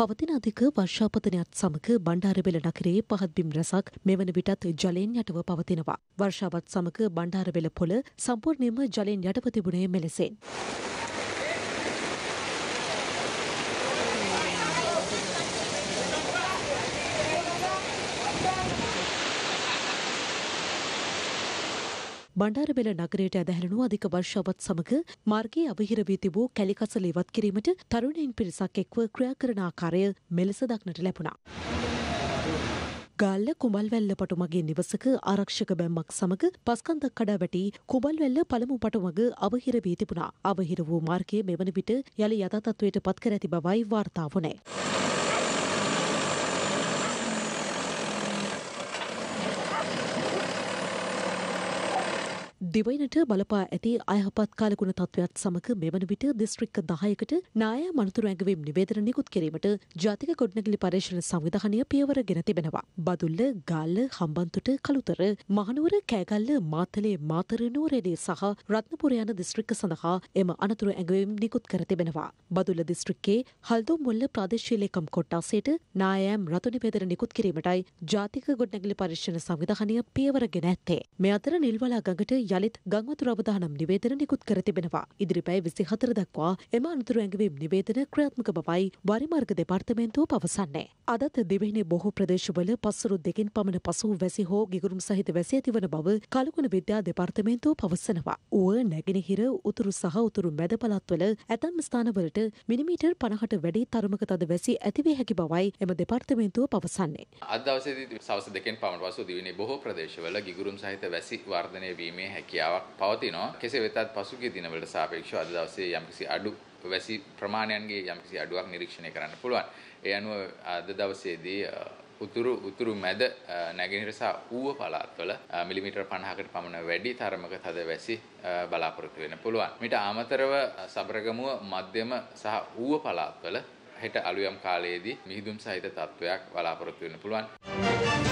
පවතින අධික වර්ෂාපතනයත් සමග බණ්ඩාරවෙල නගරේ පහත්බිම් රැසක් මෙවන විටත් ජලයෙන් යටව පවතිනවා. වර්ෂාවත් සමග බණ්ඩාරවෙල පොළ සම්පූර්ණයම ජලයෙන් යටව තිබුණේ මෙලෙසෙන්. බණ්ඩාරබෙල නගරයට ඇදහැරෙනු අධික වර්ෂාවත් සමග මාර්ගයේ අවහිර වී තිබූ කැලිකසල ඉවත් කිරීමට තරුණයින් පිරිසක් එක්ව ක්‍රියා කරන ආකාරය මෙලෙස දක්නට ලැබුණා. ගාල්ල කුමල්වැල්ල පටුමගේ නිවසක ආරක්ෂක බැම්මක් සමග පස්කන්දක් කඩා වැටි කුමල්වැල්ල පළමු පටුමග අවහිර වී තිබුණා. අවහිර වූ මාර්ගයේ මෙවන විට යළි යථා තත්ත්වයට පත් කර ඇති බවයි වාර්තා වුණේ. දිවයිනට බලපා ඇති අයහපත් කාලගුණ තත්ත්වයක් සමග මෙවන විට දිස්ත්‍රික්ක දායකට නාය මනතුර ඇඟවීම් නිවේදන නිකුත් කිරීමට ජාතික ගොඩනැගිලි පර්ේෂණ සංවිධානය පියවර ගෙන තිබෙනවා. බදුල්ල ගාල්ල හම්බන්තුට කළුතර මහනුවර කෑගල්ල මාතලේ මාතර නුවරේදී සහ රත්නපුර යන දිස්ත්‍රික්ක සඳහා එම අනතුරු ඇඟවීම් නිකුත් කර තිබෙනවා. බදුල්ල දිස්ත්‍රික්කේ හල්දුම් මුල්ල ප්‍රාදේශීය ලේකම් කොට්ටාසයට නායම් රතු නිවේදන නිකුත් කිරීමටයි ජාතික ගොඩනැගිලි පර්ේෂණ සංවිධානය පියවර ගෙන ඇත්තේ. මේ අතර නිල්වලා ගඟට යළිත් ගංවතුර අවධානම් නිවේදන නිකුත් කර තිබෙනවා. ඉදිරි පැය විසි හතර දක්වා එම අනතුරු ඇඟවීම් නිවේදන ක්‍රියාත්මක බවයි වරිමාර්ග දෙපාර්තමේන්තුව පවසන්නේ. අදත් දිවෙහිනේ බොහෝ ප්‍රදේශවල පසුරු දෙකින් පමණ පසු වැසි හෝ ගිගුරුම් සහිත වැසි ඇතිවන බව කලකුණ විද්‍යා දෙපාර්තමේන්තුව පවසනවා. ඌව නැගෙනහිර උතුරු සහ උතුරු මැද පළාත්වල ඇතැම් ස්ථානවලට මිනිමීටර් පනහට වැඩි තරමක තද වැසි ඇතිවේ හැකි බවයි එම දෙපාර්තමේන්තුව පවසන්නේ. අද දවසේදී සවස දෙකෙන් පමණ පසු දිවෙනේ බොහෝ ප්‍රදේශවල ගිගුරුම් සහිත වැසි වර්ධනය වීමේ හැකියාවක් පවතිනවා. කෙසේ වෙතත් පසුගිය දිනවලට සාපේක්ෂව අද දවසේ යම්කිසි අඩු වැසි ප්‍රමාණයන්ගේ යම්කිසි අඩුවක් නිරීක්ෂණය කරන්න පුළුවන්. ඒ අනුව අද දවසේදී උතුරු උතුරු මැද නැගෙනහිර සහ ඌව පළාත්වල මිලිමීටර් 50කට පමණ වැඩි තරමක තද වැසි බලාපොරොත්තු වෙන්න පුළුවන්. මීට අමතරව සබරගමුව මධ්‍යම සහ ඌව පළාත්වල හෙට අලුයම් කාලයේදී මිහිදුම් සහිත තත්ත්වයක් බලාපොරොත්තු වෙන්න පුළුවන්.